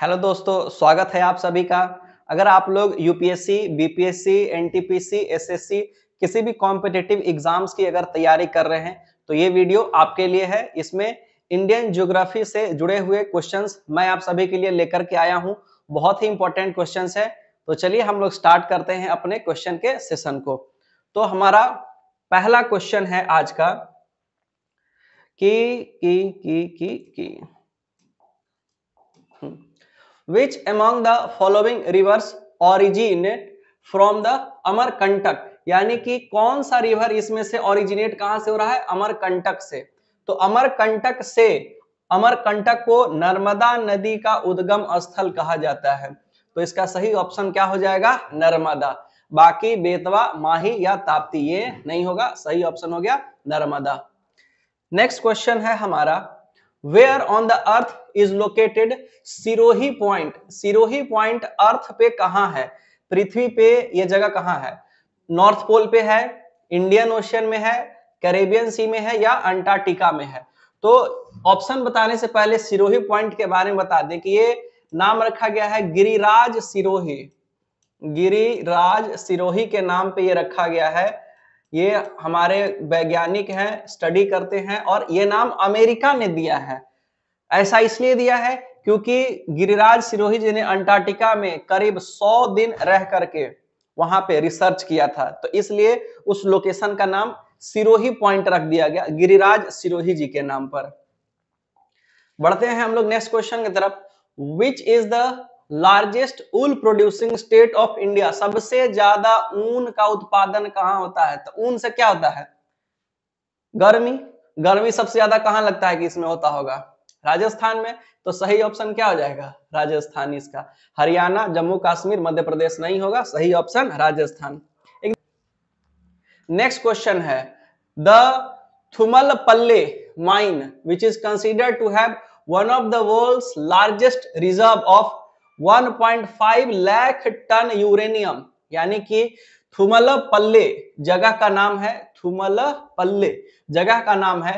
hello दोस्तों स्वागत है आप सभी का अगर आप लोग यूपीएससी बीपीएससी एनटीपीसी एसएससी किसी भी कॉम्पिटेटिव एग्जाम्स की अगर तैयारी कर रहे हैं तो ये वीडियो आपके लिए है इसमें इंडियन ज्योग्राफी से जुड़े हुए क्वेश्चंस मैं आप सभी के लिए लेकर के आया हूँ बहुत ही इंपॉर्टेंट क्वेश्चन है तो चलिए हम लोग स्टार्ट करते हैं अपने क्वेश्चन के सेशन को तो हमारा पहला क्वेश्चन है आज का की की की की की which among the following rivers originate from the Amarkantak यानी कि कौन सा रिवर इसमें से ओरिजिनेट कहां से हो रहा है अमरकंटक से तो अमरकंटक से अमरकंटक को नर्मदा नदी का उद्गम स्थल कहा जाता है तो इसका सही ऑप्शन क्या हो जाएगा नर्मदा बाकी बेतवा माही या ताप्ती ये नहीं होगा सही ऑप्शन हो गया नर्मदा नेक्स्ट क्वेश्चन है हमारा where on the earth is located Sirohi point Sirohi point earth पे कहां है पृथ्वी पे ये जगह कहां है नॉर्थ पोल पे है इंडियन ओशियन में है कैरेबियन सी में है या अंटार्कटिका में है तो ऑप्शन बताने से पहले सिरोही पॉइंट के बारे में बता दें कि ये नाम रखा गया है गिरिराज सिरोही गिरिराज सिरोही के नाम पे ये रखा गया है ये हमारे वैज्ञानिक हैं स्टडी करते हैं और ये नाम अमेरिका ने दिया है ऐसा इसलिए दिया है क्योंकि गिरिराज सिरोही जी ने अंटार्कटिका में करीब 100 दिन रह करके वहां पे रिसर्च किया था तो इसलिए उस लोकेशन का नाम सिरोही पॉइंट रख दिया गया गिरिराज सिरोही जी के नाम पर बढ़ते हैं हम लोग नेक्स्ट क्वेश्चन की तरफ which is the largest wool producing state of India सबसे ज्यादा ऊन का उत्पादन कहां होता है तो ऊन से क्या होता है गर्मी गर्मी सबसे ज्यादा कहां लगता है कि इसमें होता होगा राजस्थान में तो सही ऑप्शन क्या हो जाएगा राजस्थान इसका हरियाणा जम्मू कश्मीर मध्य प्रदेश नहीं होगा सही ऑप्शन राजस्थान नेक्स्ट क्वेश्चन है the Tummalapalle mine which is consider to have one of the world largest reserve of 1.5 lakh ton uranium यानी कि थुमल पल्ले जगह का नाम है थुमल पल्ले जगह का नाम है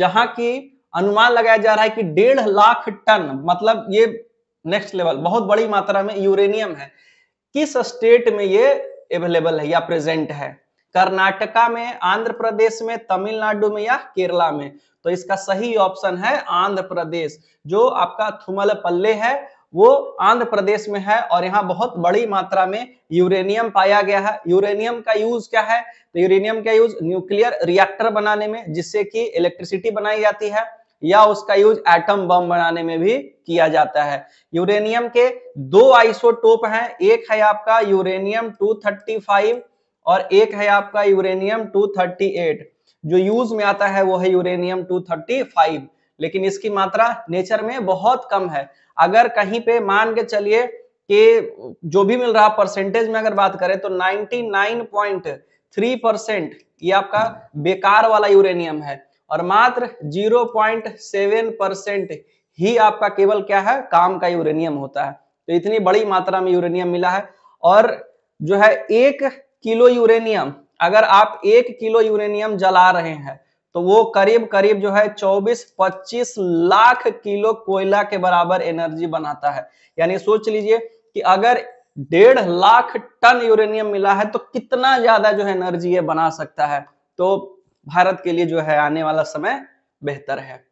जहां की अनुमान लगाया जा रहा है कि डेढ़ लाख टन मतलब ये नेक्स्ट लेवल बहुत बड़ी मात्रा में यूरेनियम है किस स्टेट में ये अवेलेबल है या प्रेजेंट है कर्नाटका में आंध्र प्रदेश में तमिलनाडु में या केरला में तो इसका सही ऑप्शन है आंध्र प्रदेश जो आपका थुमल पल्ले है वो आंध्र प्रदेश में है और यहाँ बहुत बड़ी मात्रा में यूरेनियम पाया गया है यूरेनियम का यूज क्या है तो यूरेनियम का यूज न्यूक्लियर रिएक्टर बनाने में जिससे कि इलेक्ट्रिसिटी बनाई जाती है या उसका यूज एटम बम बनाने में भी किया जाता है यूरेनियम के दो आइसोटोप हैं एक है आपका यूरेनियम 235 और एक है आपका यूरेनियम 238 जो यूज में आता है वो है यूरेनियम 235 लेकिन इसकी मात्रा नेचर में बहुत कम है अगर कहीं पे मान के चलिए कि जो भी मिल रहा परसेंटेज में अगर बात करें तो 99.3 परसेंट ये आपका बेकार वाला यूरेनियम है और मात्र 0.7 परसेंट ही आपका केवल क्या है काम का यूरेनियम होता है तो इतनी बड़ी मात्रा में यूरेनियम मिला है और जो है एक किलो यूरेनियम अगर आप एक किलो यूरेनियम जला रहे हैं तो वो करीब करीब जो है 24-25 लाख किलो कोयला के बराबर एनर्जी बनाता है यानी सोच लीजिए कि अगर डेढ़ लाख टन यूरेनियम मिला है तो कितना ज्यादा जो है एनर्जी ये बना सकता है तो भारत के लिए जो है आने वाला समय बेहतर है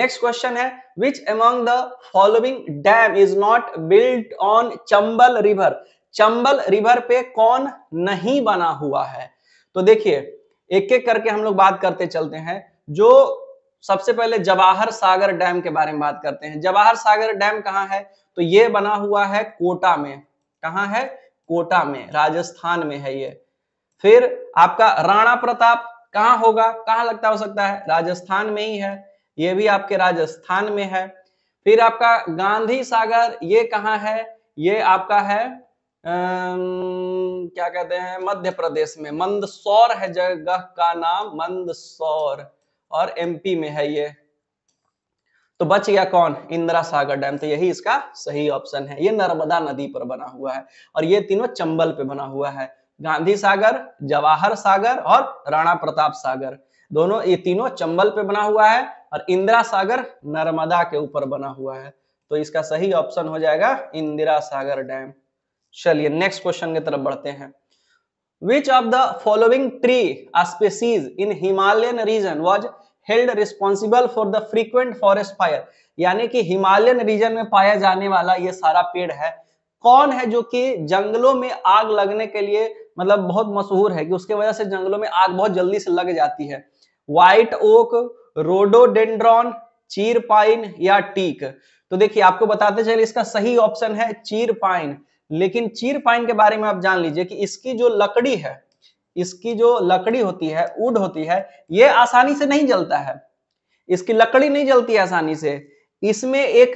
नेक्स्ट क्वेश्चन है which among the following dam is not built on Chambal river Chambal river पे कौन नहीं बना हुआ है तो देखिए एक एक करके हम लोग बात करते चलते हैं जो सबसे पहले जवाहर सागर डैम के बारे में बात करते हैं जवाहर सागर डैम कहाँ है तो ये बना हुआ है कोटा में कहा है कोटा में राजस्थान में है ये फिर आपका राणा प्रताप कहाँ होगा कहाँ लगता हो सकता है राजस्थान में ही है ये भी आपके राजस्थान में है फिर आपका गांधी सागर ये कहाँ है ये आपका है अम्म क्या कहते हैं मध्य प्रदेश में मंदसौर है जगह का नाम मंदसौर और एमपी में है ये तो बच गया कौन इंदिरा सागर डैम तो यही इसका सही ऑप्शन है ये नर्मदा नदी पर बना हुआ है और ये तीनों चंबल पे बना हुआ है गांधी सागर जवाहर सागर और राणा प्रताप सागर दोनों ये तीनों चंबल पे बना हुआ है और इंदिरा सागर नर्मदा के ऊपर बना हुआ है तो इसका सही ऑप्शन हो जाएगा इंदिरा सागर डैम चलिए नेक्स्ट क्वेश्चन की तरफ बढ़ते हैं which of the following tree species in Himalayan region was held responsible for the frequent forest fire यानी कि हिमालयन रीजन में पाया जाने वाला ये सारा पेड़ है कौन है जो कि जंगलों में आग लगने के लिए मतलब बहुत मशहूर है कि उसके वजह से जंगलों में आग बहुत जल्दी से लग जाती है white oak rhododendron chir pine या टीक तो देखिए आपको बताते चले इसका सही ऑप्शन है चीर पाइन लेकिन चीर पाइन के बारे में आप जान लीजिए कि इसकी जो लकड़ी है इसकी जो लकड़ी होती है उड होती है ये आसानी से नहीं जलता है इसकी लकड़ी नहीं जलती आसानी से इसमें एक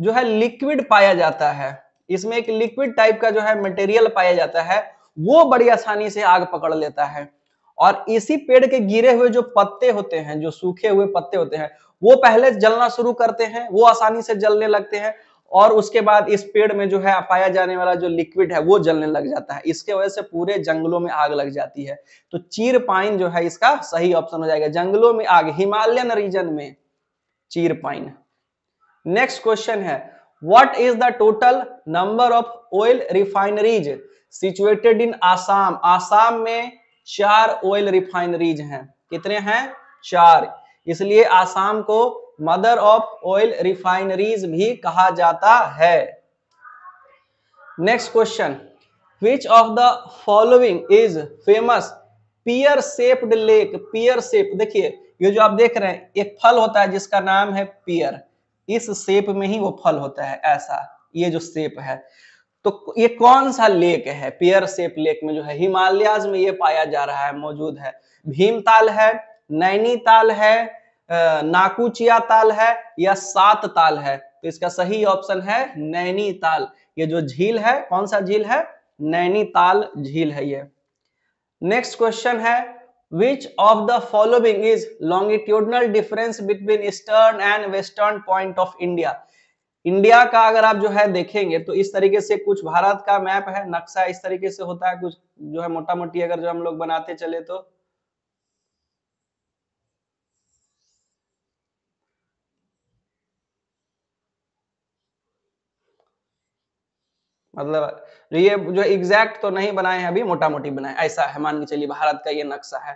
जो है लिक्विड पाया जाता है इसमें एक लिक्विड टाइप का जो है मटेरियल पाया जाता है वो बड़ी आसानी से आग पकड़ लेता है और इसी पेड़ के गिरे हुए जो पत्ते होते हैं जो सूखे हुए पत्ते होते हैं वो पहले जलना शुरू करते हैं वो आसानी से जलने लगते हैं और उसके बाद इस पेड़ में जो है पाया जाने वाला जो लिक्विड है वो जलने लग जाता है इसके वजह से पूरे जंगलों में आग लग जाती है तो चीर पाइन जो है इसका सही ऑप्शन हो जाएगा जंगलों में आग हिमालयन रीजन में चीर पाइन नेक्स्ट क्वेश्चन है what is the total number of oil refineries situated in Assam Assam में चार ऑयल रिफाइनरीज हैं कितने हैं चार इसलिए आसाम को मदर ऑफ ऑयल रिफाइनरीज भी कहा जाता है next question which of the following is famous pear shaped lake pear shape देखिए ये जो आप देख रहे हैं एक फल होता है जिसका नाम है पियर इस शेप में ही वो फल होता है ऐसा ये जो सेप है तो ये कौन सा लेक है पियर सेप लेक में जो है हिमालयाज में ये पाया जा रहा है मौजूद है भीमताल है नैनीताल है नाकुचिया ताल है या सात ताल है तो इसका सही ऑप्शन है नैनीताल ये जो झील है कौन सा झील है नैनीताल झील है ये नेक्स्ट क्वेश्चन है which of the following is longitudinal difference between eastern and western point of India India का अगर आप जो है देखेंगे तो इस तरीके से कुछ भारत का मैप है नक्शा इस तरीके से होता है कुछ जो है मोटा मोटी अगर जो हम लोग बनाते चले तो मतलब तो ये जो एग्जैक्ट तो नहीं बनाए हैं अभी मोटा मोटी बनाए ऐसा है मान के चलिए भारत का ये नक्शा है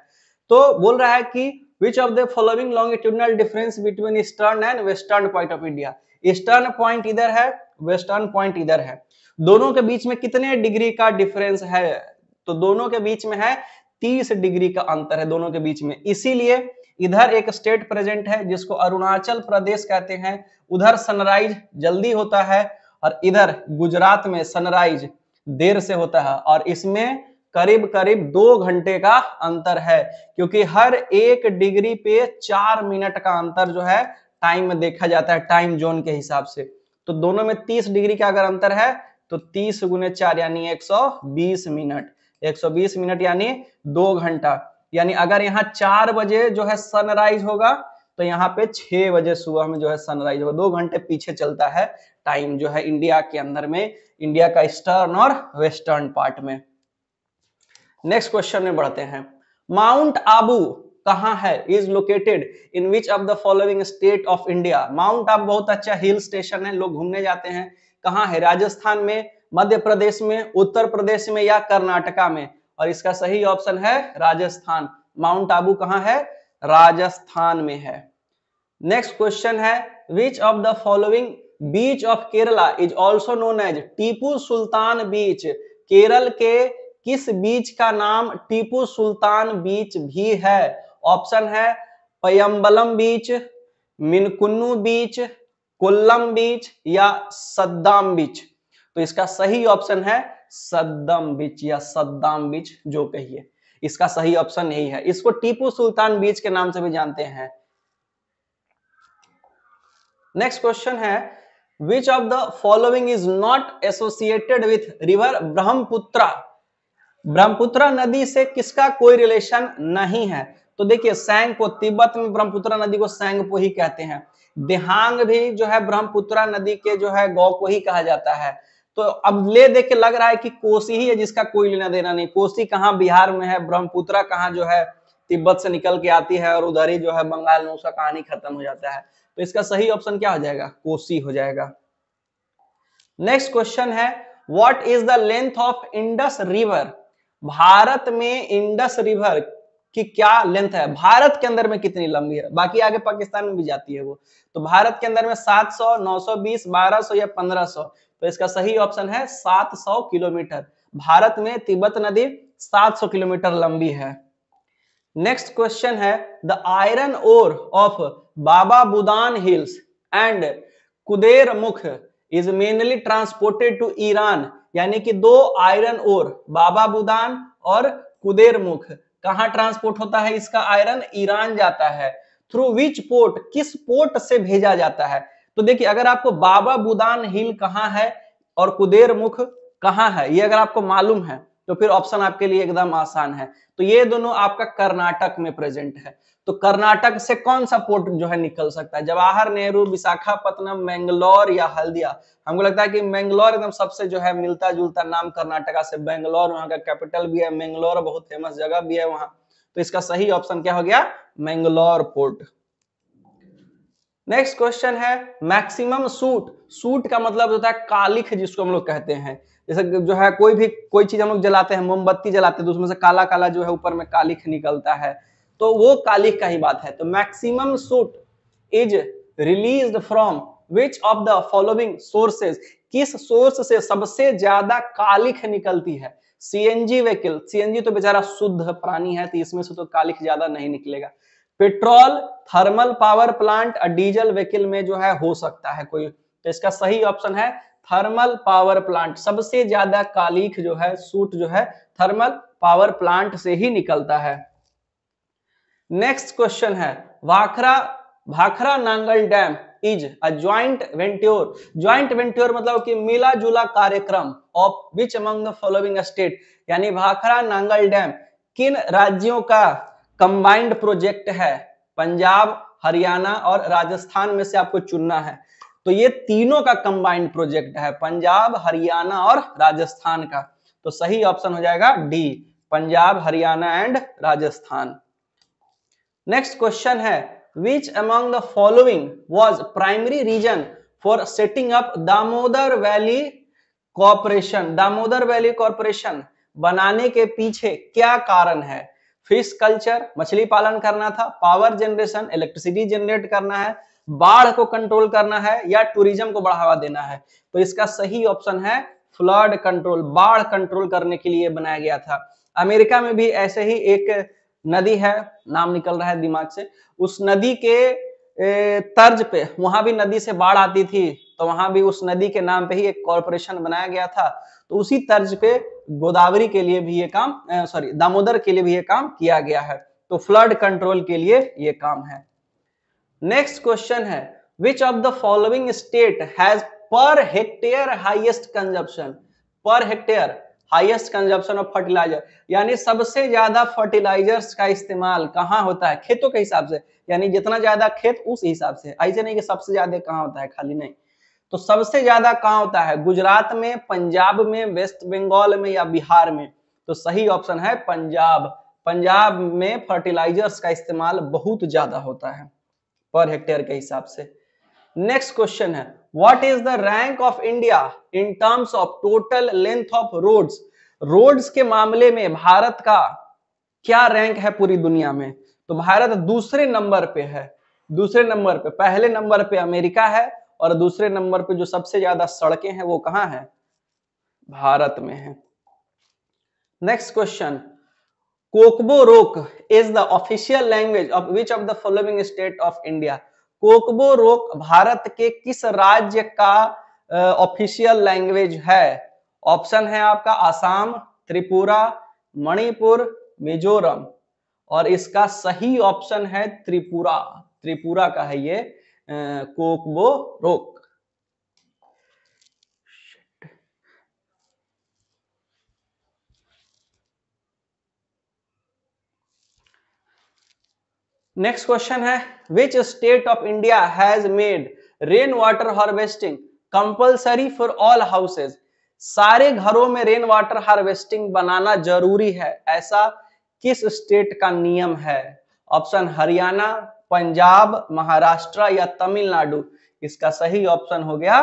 तो बोल रहा है कि which of the following longitudinal difference between eastern and western point of India eastern point इधर है वेस्टर्न पॉइंट इधर है दोनों के बीच में कितने डिग्री का डिफरेंस है तो दोनों के बीच में है तीस डिग्री का अंतर है दोनों के बीच में इसीलिए इधर एक स्टेट प्रेजेंट है जिसको अरुणाचल प्रदेश कहते हैं उधर सनराइज जल्दी होता है और इधर गुजरात में सनराइज देर से होता है और इसमें करीब करीब दो घंटे का अंतर है क्योंकि हर एक डिग्री पे चार मिनट का अंतर जो है टाइम में देखा जाता है टाइम जोन के हिसाब से तो दोनों में तीस डिग्री का अगर अंतर है तो तीस गुने चार यानी एक सौ बीस मिनट एक सौ बीस मिनट यानी दो घंटा यानी अगर यहाँ चार बजे जो है सनराइज होगा तो यहाँ पे छह बजे सुबह में जो है सनराइज होगा दो घंटे पीछे चलता है टाइम जो है इंडिया के अंदर में इंडिया का ईस्टर्न और वेस्टर्न पार्ट में नेक्स्ट क्वेश्चन में बढ़ते हैं माउंट आबू कहा है is located in which of the following state of India mount Abu बहुत अच्छा हिल स्टेशन है लोग घूमने जाते हैं कहाँ है राजस्थान में मध्य प्रदेश में उत्तर प्रदेश में या कर्नाटका में और इसका सही ऑप्शन है राजस्थान माउंट आबू कहाँ है राजस्थान में है नेक्स्ट क्वेश्चन है which of the following beach of Kerala is also known as Tipu Sultan beach Kerala के किस बीच का नाम टीपू सुल्तान बीच भी है ऑप्शन है पयम्बलम बीच मिनकुन्नू बीच कोल्लम बीच या सद्दाम बीच तो इसका सही ऑप्शन है सद्दम बीच या सद्दाम बीच जो कहिए इसका सही ऑप्शन यही है इसको टीपू सुल्तान बीच के नाम से भी जानते हैं नेक्स्ट क्वेश्चन है which of the following is not associated with river Brahmaputra Brahmaputra नदी से किसका कोई रिलेशन नहीं है तो देखिए सैंगपो तिब्बत में ब्रह्मपुत्रा नदी को सैंगपो ही कहते हैं देहांग भी जो है ब्रह्मपुत्रा नदी के जो है गौ को ही कहा जाता है तो अब ले देख के लग रहा है कि कोसी ही है जिसका कोई लेना देना नहीं कोसी कहाँ बिहार में है ब्रह्मपुत्रा कहाँ जो है तिब्बत से निकल के आती है और उधर ही जो है बंगाल में उसका कहानी खत्म हो जाता है तो इसका सही ऑप्शन क्या हो जाएगा कोसी हो जाएगा नेक्स्ट क्वेश्चन है what is the length of Indus river Bharat में इंडस रिवर कि क्या लेंथ है भारत के अंदर में कितनी लंबी है बाकी आगे पाकिस्तान में भी जाती है वो तो भारत के अंदर में 700, 920, 1200 या 1500 तो इसका सही ऑप्शन है 700 किलोमीटर भारत में तिब्बत नदी 700 किलोमीटर लंबी है नेक्स्ट क्वेश्चन है the iron ore of Baba Budan hills and Kudremukh is mainly transported to Iran यानी कि दो आयरन ओर बाबा बुदान और कुदेर मुख कहा ट्रांसपोर्ट होता है इसका आयरन ईरान जाता है थ्रू विच पोर्ट किस पोर्ट से भेजा जाता है तो देखिए अगर आपको बाबा बुदान हिल कहाँ है और कुदेर मुख कहाँ है ये अगर आपको मालूम है तो फिर ऑप्शन आपके लिए एकदम आसान है तो ये दोनों आपका कर्नाटक में प्रेजेंट है तो कर्नाटक से कौन सा पोर्ट जो है निकल सकता है जवाहर नेहरू विशाखापत्तनम मैंगलोर या हल्दिया हमको लगता है कि मैंगलोर एकदम सबसे जो है मिलता जुलता नाम कर्नाटका से बैंगलोर वहां का कैपिटल भी है मैंगलोर बहुत फेमस जगह भी है वहां तो इसका सही ऑप्शन क्या हो गया मैंगलोर पोर्ट नेक्स्ट क्वेश्चन है मैक्सिमम सूट सूट का मतलब होता है कालिख जिसको हम लोग कहते हैं जैसे जो है कोई भी कोई चीज हम लोग जलाते हैं मोमबत्ती जलाते हैं तो उसमें से काला काला जो है ऊपर में कालिख निकलता है तो वो कालिख का ही बात है तो maximum soot is release from which of the following sources किस सोर्स से सबसे ज्यादा कालिख निकलती है सीएनजी एन जी तो बेचारा शुद्ध प्राणी है तो इसमें से तो कालिख ज्यादा नहीं निकलेगा petrol thermal power plant diesel vehicle में जो है हो सकता है कोई तो इसका सही ऑप्शन है थर्मल पावर प्लांट सबसे ज्यादा कालीख जो है सूट जो है थर्मल पावर प्लांट से ही निकलता है नेक्स्ट क्वेश्चन है Bhakra Bhakra Nangal dam is a joint venture joint venture मतलब कि मिला जुला कार्यक्रम of which among the following state यानी भाखरा नांगल डैम किन राज्यों का कंबाइंड प्रोजेक्ट है पंजाब हरियाणा और राजस्थान में से आपको चुनना है तो ये तीनों का कंबाइंड प्रोजेक्ट है पंजाब हरियाणा और राजस्थान का तो सही ऑप्शन हो जाएगा D Punjab Haryana and Rajasthan next question है which among the following was primary reason for setting up Damodar valley corporation Damodar valley corporation बनाने के पीछे क्या कारण है फिश कल्चर मछली पालन करना था पावर जनरेशन इलेक्ट्रिसिटी जनरेट करना है बाढ़ को कंट्रोल करना है या टूरिज्म को बढ़ावा देना है तो इसका सही ऑप्शन है फ्लड कंट्रोल बाढ़ कंट्रोल करने के लिए बनाया गया था अमेरिका में भी ऐसे ही एक नदी है नाम निकल रहा है दिमाग से उस नदी के तर्ज पे वहां भी नदी से बाढ़ आती थी तो वहां भी उस नदी के नाम पे ही एक कॉरपोरेशन बनाया गया था तो उसी तर्ज पे गोदावरी के लिए भी ये काम सॉरी दामोदर के लिए भी ये काम किया गया है तो फ्लड कंट्रोल के लिए ये काम है नेक्स्ट क्वेश्चन है which of the following state has per hectare highest consumption per hectare highest consumption of fertiliser यानी सबसे ज्यादा फर्टिलाइजर्स का इस्तेमाल कहाँ होता है खेतों के हिसाब से यानी जितना ज्यादा खेत उस हिसाब से ऐसे नहीं कि सबसे ज्यादा कहाँ होता है खाली नहीं तो सबसे ज्यादा कहाँ होता है गुजरात में पंजाब में वेस्ट बंगाल में या बिहार में तो सही ऑप्शन है पंजाब पंजाब में फर्टिलाइजर्स का इस्तेमाल बहुत ज्यादा होता है पर हेक्टेयर के हिसाब से नेक्स्ट क्वेश्चन है what is the rank of India in terms of total length of roads roads के मामले में भारत का क्या रैंक है पूरी दुनिया में तो भारत दूसरे नंबर पे है दूसरे नंबर पे पहले नंबर पे अमेरिका है और दूसरे नंबर पे जो सबसे ज्यादा सड़कें हैं वो कहां है भारत में है next question is the official language of which of the following state of India Kokborok Bharat के किस राज्य का ऑफिशियल uh, लैंग्वेज है ऑप्शन है आपका आसाम त्रिपुरा मणिपुर मिजोरम और इसका सही ऑप्शन है त्रिपुरा त्रिपुरा का है ये कोकबो uh, रोक नेक्स्ट क्वेश्चन है which state of India has made rain water harvesting compulsory for all houses सारे घरों में रेन वाटर हार्वेस्टिंग बनाना जरूरी है ऐसा किस स्टेट का नियम है ऑप्शन हरियाणा पंजाब महाराष्ट्र या तमिलनाडु इसका सही ऑप्शन हो गया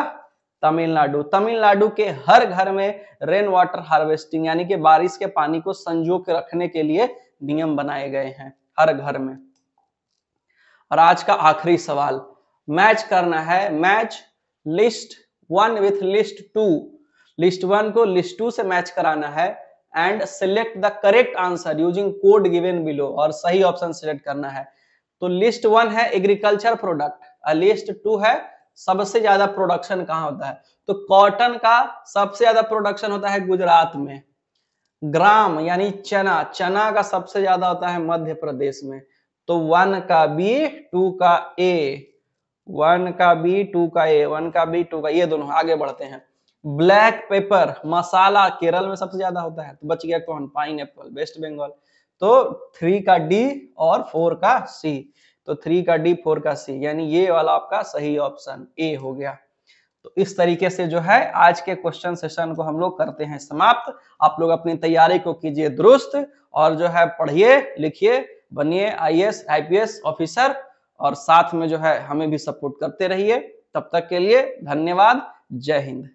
तमिलनाडु तमिलनाडु के हर घर में रेन वाटर हार्वेस्टिंग यानी कि बारिश के पानी को संजो के रखने के लिए नियम बनाए गए हैं हर घर में और आज का आखिरी सवाल मैच करना है match list one with list two list one को लिस्ट टू से मैच कराना है and select the correct answer using code given below और सही ऑप्शन सिलेक्ट करना है तो लिस्ट वन है एग्रीकल्चर प्रोडक्ट और लिस्ट टू है सबसे ज्यादा प्रोडक्शन कहां होता है तो कॉटन का सबसे ज्यादा प्रोडक्शन होता है गुजरात में ग्राम यानी चना चना का सबसे ज्यादा होता है मध्य प्रदेश में तो वन का बी टू का ए वन का बी टू का ए वन का बी टू का ये दोनों आगे बढ़ते हैं ब्लैक पेपर मसाला केरल में सबसे ज्यादा होता है तो बच गया कौन पाइन एप्पल वेस्ट बंगाल तो थ्री का डी और फोर का सी तो थ्री का डी फोर का सी यानी ये वाला आपका सही ऑप्शन ए हो गया तो इस तरीके से जो है आज के क्वेश्चन सेशन को हम लोग करते हैं समाप्त आप लोग अपनी तैयारी को कीजिए दुरुस्त और जो है पढ़िए लिखिए बनिए आईएएस आईपीएस ऑफिसर और साथ में जो है हमें भी सपोर्ट करते रहिए तब तक के लिए धन्यवाद जय हिंद